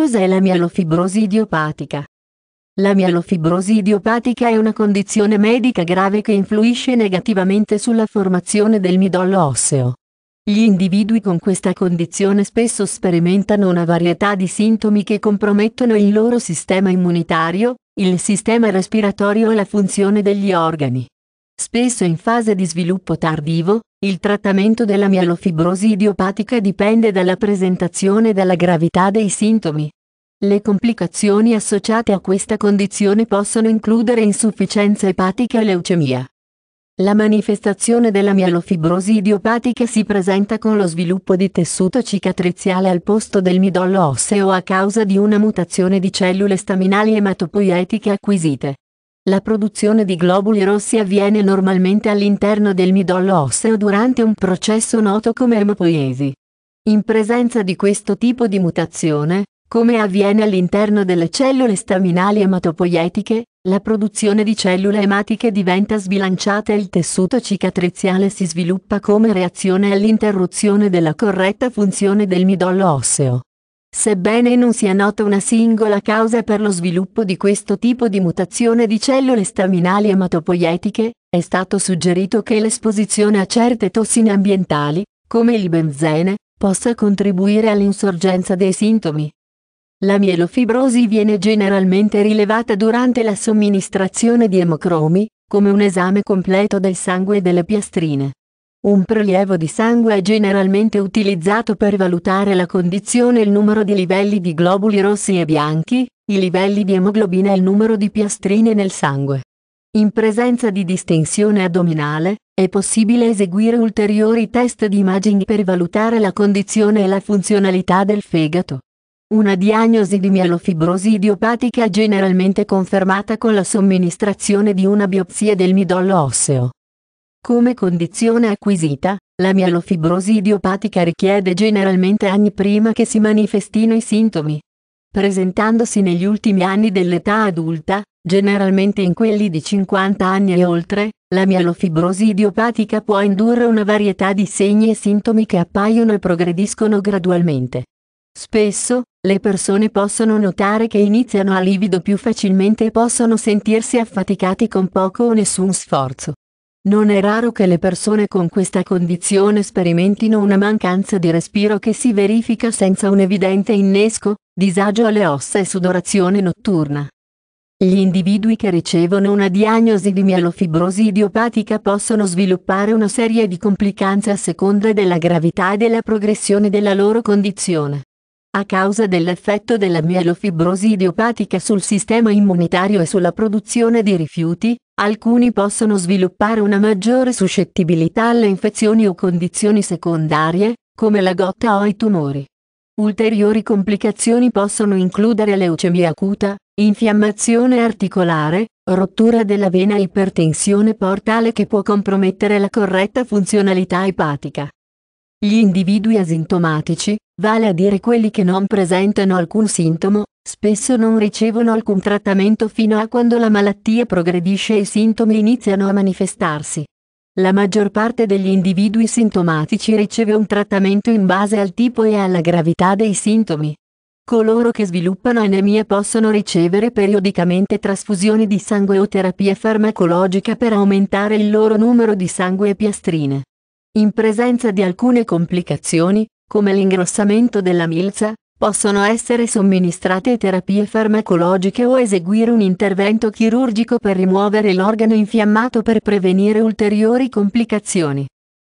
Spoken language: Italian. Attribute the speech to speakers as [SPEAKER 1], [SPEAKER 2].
[SPEAKER 1] Cos'è la mielofibrosi idiopatica? La mielofibrosi idiopatica è una condizione medica grave che influisce negativamente sulla formazione del midollo osseo. Gli individui con questa condizione spesso sperimentano una varietà di sintomi che compromettono il loro sistema immunitario, il sistema respiratorio e la funzione degli organi. Spesso in fase di sviluppo tardivo, il trattamento della mielofibrosi idiopatica dipende dalla presentazione e dalla gravità dei sintomi. Le complicazioni associate a questa condizione possono includere insufficienza epatica e leucemia. La manifestazione della mielofibrosi idiopatica si presenta con lo sviluppo di tessuto cicatriziale al posto del midollo osseo a causa di una mutazione di cellule staminali ematopoietiche acquisite. La produzione di globuli rossi avviene normalmente all'interno del midollo osseo durante un processo noto come emopoiesi. In presenza di questo tipo di mutazione, come avviene all'interno delle cellule staminali ematopoietiche, la produzione di cellule ematiche diventa sbilanciata e il tessuto cicatriziale si sviluppa come reazione all'interruzione della corretta funzione del midollo osseo. Sebbene non sia nota una singola causa per lo sviluppo di questo tipo di mutazione di cellule staminali ematopoietiche, è stato suggerito che l'esposizione a certe tossine ambientali, come il benzene, possa contribuire all'insorgenza dei sintomi. La mielofibrosi viene generalmente rilevata durante la somministrazione di emocromi, come un esame completo del sangue e delle piastrine. Un prelievo di sangue è generalmente utilizzato per valutare la condizione e il numero di livelli di globuli rossi e bianchi, i livelli di emoglobina e il numero di piastrine nel sangue. In presenza di distensione addominale, è possibile eseguire ulteriori test di imaging per valutare la condizione e la funzionalità del fegato. Una diagnosi di mielofibrosi idiopatica è generalmente confermata con la somministrazione di una biopsia del midollo osseo. Come condizione acquisita, la mielofibrosi idiopatica richiede generalmente anni prima che si manifestino i sintomi. Presentandosi negli ultimi anni dell'età adulta, generalmente in quelli di 50 anni e oltre, la mielofibrosi idiopatica può indurre una varietà di segni e sintomi che appaiono e progrediscono gradualmente. Spesso, le persone possono notare che iniziano a livido più facilmente e possono sentirsi affaticati con poco o nessun sforzo. Non è raro che le persone con questa condizione sperimentino una mancanza di respiro che si verifica senza un evidente innesco, disagio alle ossa e sudorazione notturna. Gli individui che ricevono una diagnosi di mielofibrosi idiopatica possono sviluppare una serie di complicanze a seconda della gravità e della progressione della loro condizione. A causa dell'effetto della mielofibrosi idiopatica sul sistema immunitario e sulla produzione di rifiuti, Alcuni possono sviluppare una maggiore suscettibilità alle infezioni o condizioni secondarie, come la gotta o i tumori. Ulteriori complicazioni possono includere leucemia acuta, infiammazione articolare, rottura della vena e ipertensione portale che può compromettere la corretta funzionalità epatica. Gli individui asintomatici, vale a dire quelli che non presentano alcun sintomo, spesso non ricevono alcun trattamento fino a quando la malattia progredisce e i sintomi iniziano a manifestarsi. La maggior parte degli individui sintomatici riceve un trattamento in base al tipo e alla gravità dei sintomi. Coloro che sviluppano anemia possono ricevere periodicamente trasfusioni di sangue o terapia farmacologica per aumentare il loro numero di sangue e piastrine. In presenza di alcune complicazioni, come l'ingrossamento della milza, possono essere somministrate terapie farmacologiche o eseguire un intervento chirurgico per rimuovere l'organo infiammato per prevenire ulteriori complicazioni.